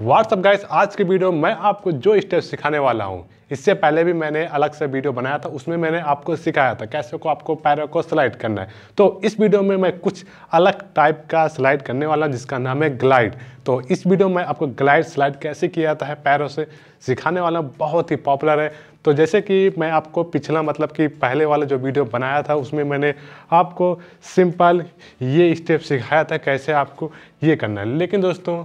WhatsApp guys आज के video में मैं आपको जो स्टेप सिखाने वाला हूँ इससे पहले भी मैंने अलग से वीडियो बनाया था उसमें मैंने आपको सिखाया था कैसे को आपको पैरों को स्लाइड करना है तो इस वीडियो में मैं कुछ अलग टाइप का स्लाइड करने वाला हूँ जिसका नाम है ग्लाइड तो इस वीडियो में आपको ग्लाइड स्लाइड कैसे किया जाता है पैरों से सिखाने वाला बहुत ही पॉपुलर है तो जैसे कि मैं आपको पिछला मतलब कि पहले वाला जो वीडियो बनाया था उसमें मैंने आपको सिंपल ये स्टेप सिखाया था कैसे आपको ये करना है लेकिन दोस्तों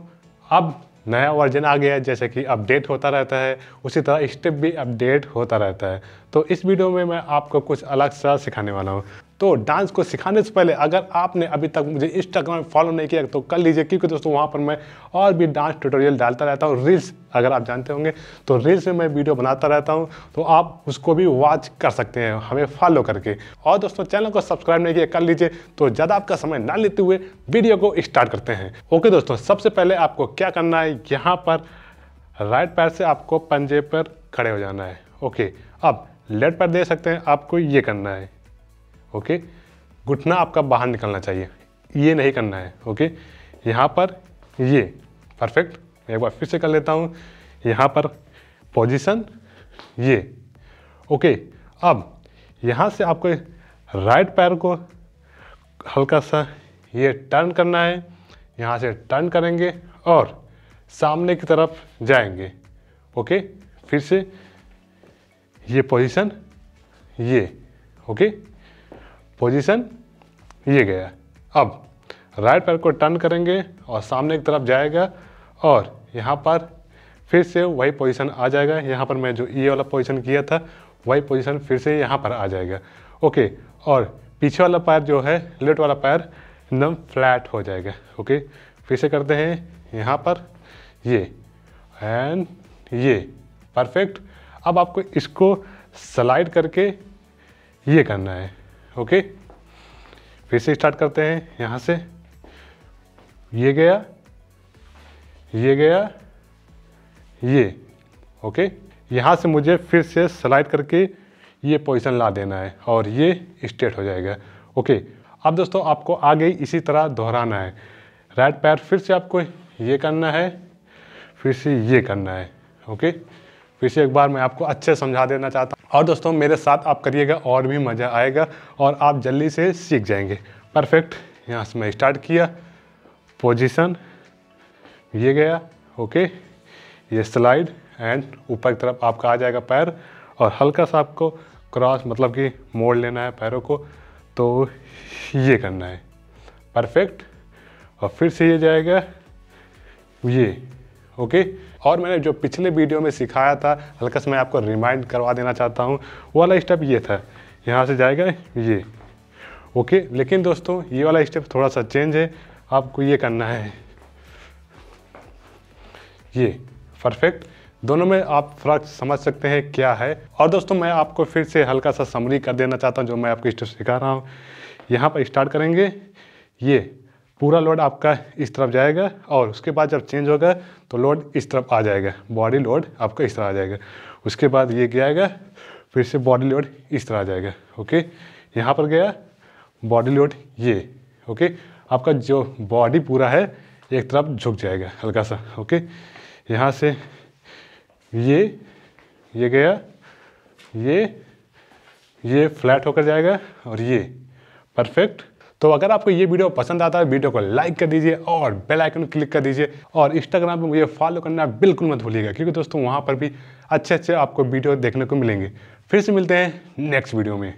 अब नया वर्जन आ गया है जैसे कि अपडेट होता रहता है उसी तरह स्टेप भी अपडेट होता रहता है तो इस वीडियो में मैं आपको कुछ अलग सा सिखाने वाला हूँ तो डांस को सिखाने से पहले अगर आपने अभी तक मुझे इंस्टाग्राम फॉलो नहीं किया तो कर लीजिए क्योंकि दोस्तों वहाँ पर मैं और भी डांस ट्यूटोरियल डालता रहता हूँ रील्स अगर आप जानते होंगे तो रील्स में मैं वीडियो बनाता रहता हूँ तो आप उसको भी वॉच कर सकते हैं हमें फॉलो करके और दोस्तों चैनल को सब्सक्राइब नहीं किया कर लीजिए तो ज़्यादा आपका समय ना लेते हुए वीडियो को स्टार्ट करते हैं ओके दोस्तों सबसे पहले आपको क्या करना है यहाँ पर राइट पैर से आपको पंजे पर खड़े हो जाना है ओके अब लेफ्ट पैर दे सकते हैं आपको ये करना है ओके घुटना आपका बाहर निकलना चाहिए ये नहीं करना है ओके यहाँ पर ये परफेक्ट एक बार फिर से कर लेता हूँ यहाँ पर पोजीशन ये ओके अब यहाँ से आपको राइट पैर को हल्का सा ये टर्न करना है यहाँ से टर्न करेंगे और सामने की तरफ जाएंगे ओके फिर से ये पोजीशन ये ओके पोजीशन ये गया अब राइट पैर को टर्न करेंगे और सामने की तरफ जाएगा और यहाँ पर फिर से वही पोजीशन आ जाएगा यहाँ पर मैं जो ई e वाला पोजीशन किया था वही पोजीशन फिर से यहाँ पर आ जाएगा ओके और पीछे वाला पैर जो है लेफ्ट वाला पैर एकदम फ्लैट हो जाएगा ओके फिर से करते हैं यहाँ पर ये एंड ये परफेक्ट अब आपको इसको स्लाइड करके ये करना है ओके फिर से स्टार्ट करते हैं यहाँ से ये गया ये गया ये ओके यहाँ से मुझे फिर से स्लाइड करके ये पोजीशन ला देना है और ये स्ट्रेट हो जाएगा ओके अब दोस्तों आपको आगे इसी तरह दोहराना है राइट पैर फिर से आपको ये करना है फिर से ये करना है ओके फिर से एक बार मैं आपको अच्छे समझा देना चाहता हूँ और दोस्तों मेरे साथ आप करिएगा और भी मज़ा आएगा और आप जल्दी से सीख जाएंगे परफेक्ट यहाँ से मैं स्टार्ट किया पोजीशन ये गया ओके ये स्लाइड एंड ऊपर की तरफ आपका आ जाएगा पैर और हल्का सा आपको क्रॉस मतलब कि मोड़ लेना है पैरों को तो ये करना है परफेक्ट और फिर से ये जाएगा ये ओके और मैंने जो पिछले वीडियो में सिखाया था हल्का सा मैं आपको रिमाइंड करवा देना चाहता हूँ वो वाला स्टेप ये था यहाँ से जाएगा ये ओके लेकिन दोस्तों ये वाला स्टेप थोड़ा सा चेंज है आपको ये करना है ये परफेक्ट दोनों में आप फर्क समझ सकते हैं क्या है और दोस्तों मैं आपको फिर से हल्का सा समरी कर देना चाहता हूँ जो मैं आपको स्टेप सिखा रहा हूँ यहाँ पर स्टार्ट करेंगे ये पूरा लोड आपका इस तरफ जाएगा और उसके बाद जब चेंज होगा तो लोड इस तरफ आ जाएगा बॉडी लोड आपका इस तरह आ जाएगा उसके बाद ये गया फिर से बॉडी लोड इस तरह आ जाएगा ओके यहाँ पर गया बॉडी लोड ये ओके आपका जो बॉडी पूरा है एक तरफ झुक जाएगा हल्का सा ओके यहाँ से ये ये गया ये ये फ्लैट होकर जाएगा और ये परफेक्ट तो अगर आपको ये वीडियो पसंद आता है वीडियो को लाइक कर दीजिए और बेल आइकन क्लिक कर दीजिए और इंस्टाग्राम पे मुझे फॉलो करना बिल्कुल मत भूलिएगा क्योंकि दोस्तों वहाँ पर भी अच्छे अच्छे आपको वीडियो देखने को मिलेंगे फिर से मिलते हैं नेक्स्ट वीडियो में